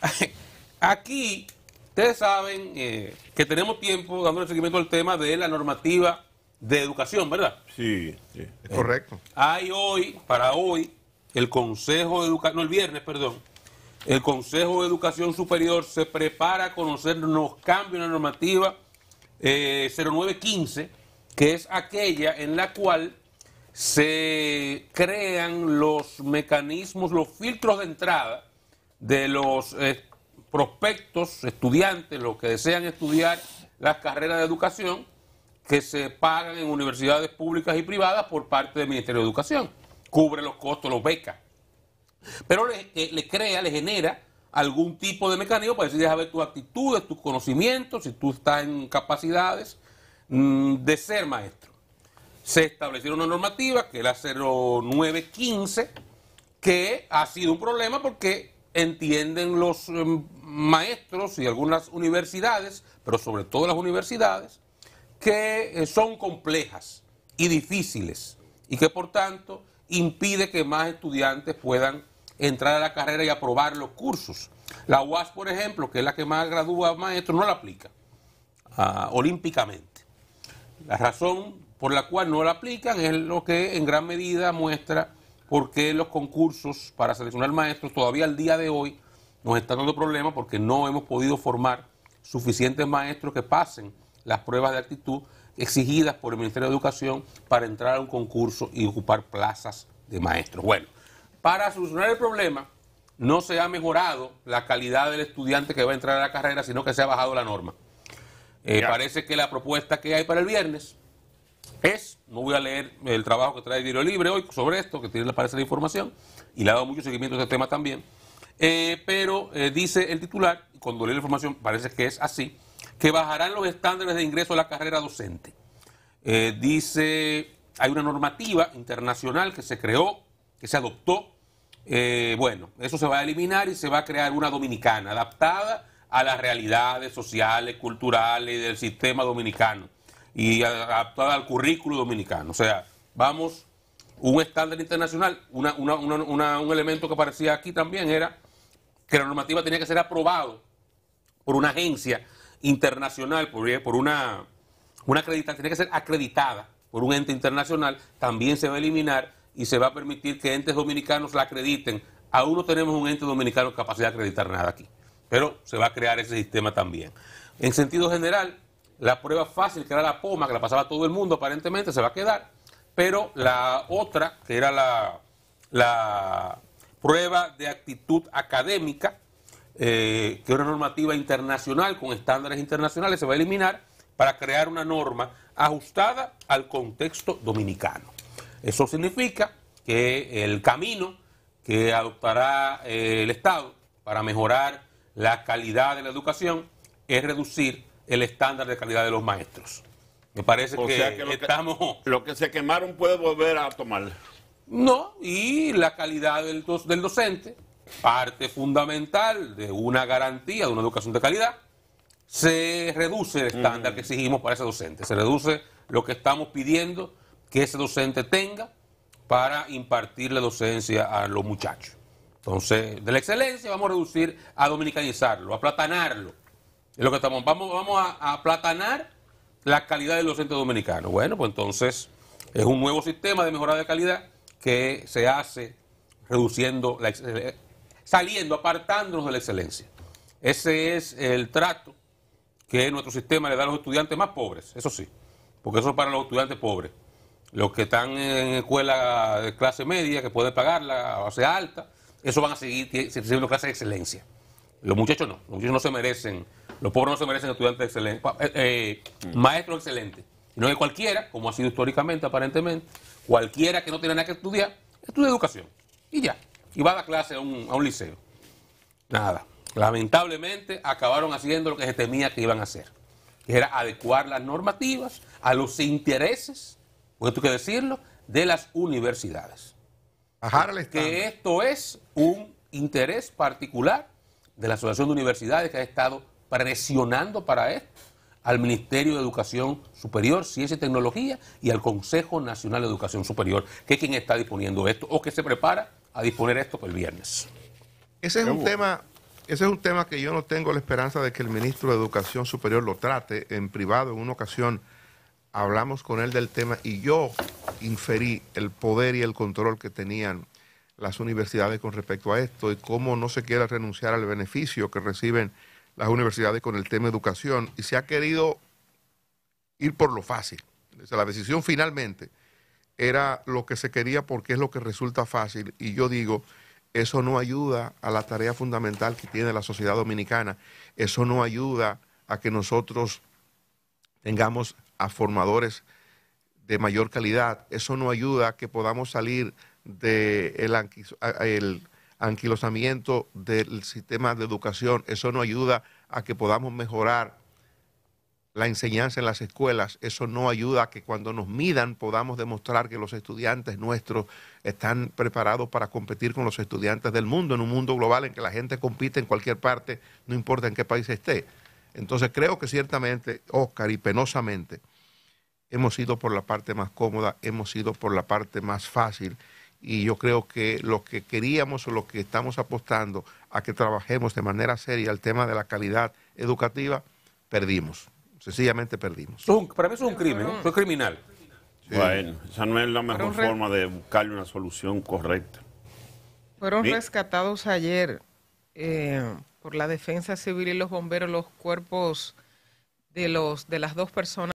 Aquí, ustedes saben eh, que tenemos tiempo dándole seguimiento al tema de la normativa de educación, ¿verdad? Sí, sí. es eh, correcto. hay hoy, para hoy, el Consejo de Educación, no, el viernes, perdón, el Consejo de Educación Superior se prepara a conocer los cambios en la normativa 0915, eh, que es aquella en la cual se crean los mecanismos, los filtros de entrada de los eh, prospectos, estudiantes, los que desean estudiar las carreras de educación que se pagan en universidades públicas y privadas por parte del Ministerio de Educación. Cubre los costos, los becas. Pero eh, le, crea, le genera algún tipo de mecanismo para decir, deja ver tus actitudes, tus conocimientos, si tú estás en capacidades mm, de ser maestro. Se estableció una normativa, que es la 0915, que ha sido un problema porque entienden los eh, maestros y algunas universidades, pero sobre todo las universidades, que eh, son complejas y difíciles y que por tanto impide que más estudiantes puedan entrar a la carrera y aprobar los cursos. La UAS, por ejemplo, que es la que más gradúa maestros, no la aplica ah, olímpicamente. La razón por la cual no la aplican es lo que en gran medida muestra porque los concursos para seleccionar maestros todavía al día de hoy nos están dando problemas porque no hemos podido formar suficientes maestros que pasen las pruebas de actitud exigidas por el Ministerio de Educación para entrar a un concurso y ocupar plazas de maestros. Bueno, para solucionar el problema no se ha mejorado la calidad del estudiante que va a entrar a la carrera, sino que se ha bajado la norma. Eh, parece que la propuesta que hay para el viernes es, no voy a leer el trabajo que trae Diario Libre hoy sobre esto, que tiene la parece de información, y le ha dado mucho seguimiento a este tema también, eh, pero eh, dice el titular, cuando lee la información parece que es así, que bajarán los estándares de ingreso a la carrera docente. Eh, dice, hay una normativa internacional que se creó, que se adoptó, bueno, eso se va a eliminar y se va a crear una dominicana, adaptada a las realidades sociales, culturales y del sistema dominicano y adaptada al currículo dominicano. O sea, vamos, un estándar internacional, un elemento que aparecía aquí también era que la normativa tenía que ser aprobado por una agencia internacional, por, por una, una acreditación, ...tenía que ser acreditada por un ente internacional, también se va a eliminar y se va a permitir que entes dominicanos la acrediten. Aún no tenemos un ente dominicano capacidad de acreditar nada aquí, pero se va a crear ese sistema también. En sentido general, la prueba fácil, que era la poma, que la pasaba todo el mundo aparentemente, se va a quedar. Pero la otra, que era la, la prueba de actitud académica, eh, que es una normativa internacional con estándares internacionales, se va a eliminar para crear una norma ajustada al contexto dominicano. Eso significa que el camino que adoptará eh, el Estado para mejorar la calidad de la educación es reducir el estándar de calidad de los maestros. Me parece que, estamos... lo que se quemaron puede volver a tomar. No, y la calidad del, del docente, parte fundamental de una garantía de una educación de calidad, se reduce el estándar mm. que exigimos para ese docente, se reduce lo que estamos pidiendo que ese docente tenga para impartir la docencia a los muchachos. Entonces, de la excelencia vamos a reducir a dominicanizarlo, a platanarlo, que estamos. Vamos, vamos a, aplatanar platanar la calidad del docente dominicano. Bueno, pues entonces es un nuevo sistema de mejora de calidad que se hace reduciendo, la, eh, saliendo, apartándonos de la excelencia. Ese es el trato que nuestro sistema le da a los estudiantes más pobres, eso sí, porque eso es para los estudiantes pobres. Los que están en escuela de clase media, que pueden pagarla, o sea alta, eso van a seguir siendo clases de excelencia. Los muchachos no, los muchachos no se merecen los pobres no se merecen estudiantes excelentes, eh, eh, mm. maestros excelentes, no que cualquiera, como ha sido históricamente aparentemente, cualquiera que no tiene nada que estudiar, estudia educación. Y ya. Y va a dar clase a un, liceo. Nada. Lamentablemente acabaron haciendo lo que se temía que iban a hacer, que era adecuar las normativas a los intereses, porque hay que decirlo, de las universidades. que esto es un interés particular de la Asociación de Universidades que ha estado presionando para esto al Ministerio de Educación Superior, Ciencia y Tecnología y al Consejo Nacional de Educación Superior, que es quien está disponiendo esto o que se prepara a disponer esto para el viernes. Ese es un tema ese es un tema que yo no tengo la esperanza de que el ministro de Educación Superior lo trate en privado. En una ocasión hablamos con él del tema y yo inferí el poder y el control que tenían las universidades con respecto a esto y cómo no se quiera renunciar al beneficio que reciben las universidades con el tema educación y se ha querido ir por lo fácil. la decisión finalmente era lo que se quería porque es lo que resulta fácil y yo digo, eso no ayuda a la tarea fundamental que tiene la sociedad dominicana, eso no ayuda a que nosotros tengamos a formadores de mayor calidad, eso no ayuda a que podamos salir del de el, anquilosamiento del sistema de educación, eso no ayuda a que podamos mejorar la enseñanza en las escuelas, eso no ayuda a que cuando nos midan podamos demostrar que los estudiantes nuestros están preparados para competir con los estudiantes del mundo, en un mundo global en que la gente compite en cualquier parte, no importa en qué país esté. Entonces creo que ciertamente, Oscar, y penosamente, hemos ido por la parte más cómoda, hemos ido por la parte más fácil y yo creo que lo que queríamos o lo que estamos apostando a que trabajemos de manera seria al tema de la calidad educativa, perdimos, sencillamente perdimos. para mí es un crimen, es criminal. Bueno, esa no es la mejor forma de buscarle una solución correcta. Fueron rescatados ayer eh, por la defensa civil y los bomberos los cuerpos de, los, de las dos personas.